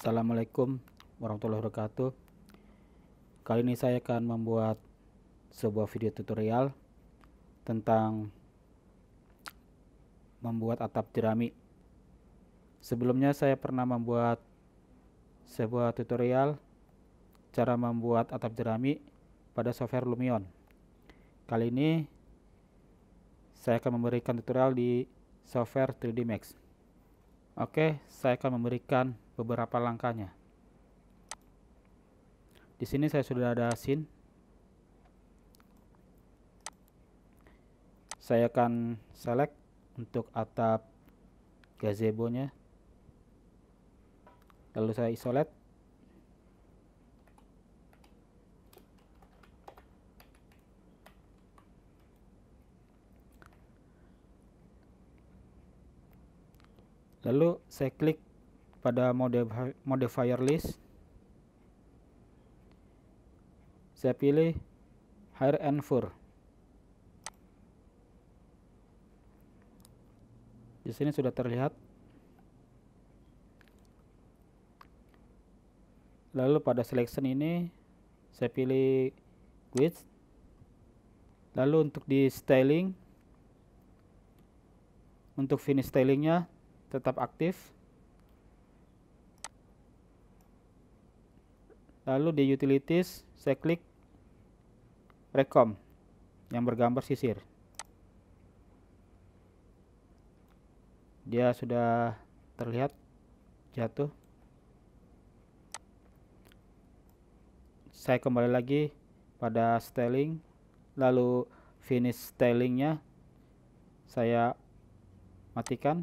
Assalamualaikum warahmatullahi wabarakatuh Kali ini saya akan membuat sebuah video tutorial tentang membuat atap jerami Sebelumnya saya pernah membuat sebuah tutorial cara membuat atap jerami pada software Lumion Kali ini saya akan memberikan tutorial di software 3D Max Oke, saya akan memberikan beberapa langkahnya. Di sini saya sudah ada scene. Saya akan select untuk atap gazebo-nya. Lalu saya isolate. Lalu saya klik pada mode modifier list saya pilih hire and fur di sini sudah terlihat lalu pada selection ini saya pilih width lalu untuk di styling untuk finish stylingnya tetap aktif lalu di utilities saya klik rekom yang bergambar sisir dia sudah terlihat jatuh saya kembali lagi pada styling lalu finish stylingnya saya matikan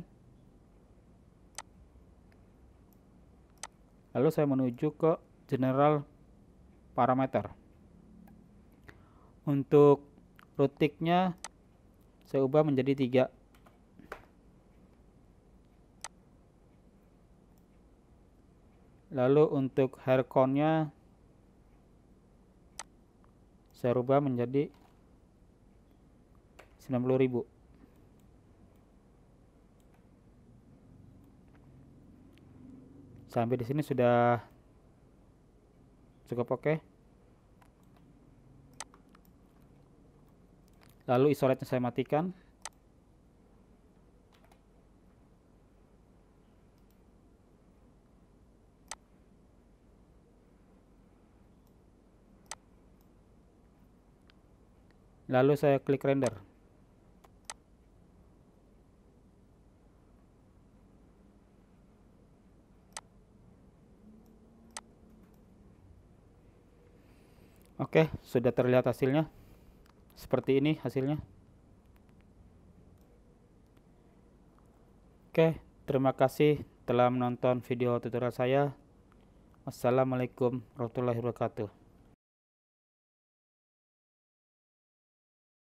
lalu saya menuju ke general parameter. Untuk rutiknya saya ubah menjadi tiga. Lalu untuk hair cone-nya saya ubah menjadi 90.000. Sampai di sini sudah cukup oke lalu isolate saya matikan lalu saya klik render Oke, sudah terlihat hasilnya. Seperti ini hasilnya. Oke, terima kasih telah menonton video tutorial saya. Wassalamualaikum warahmatullahi wabarakatuh.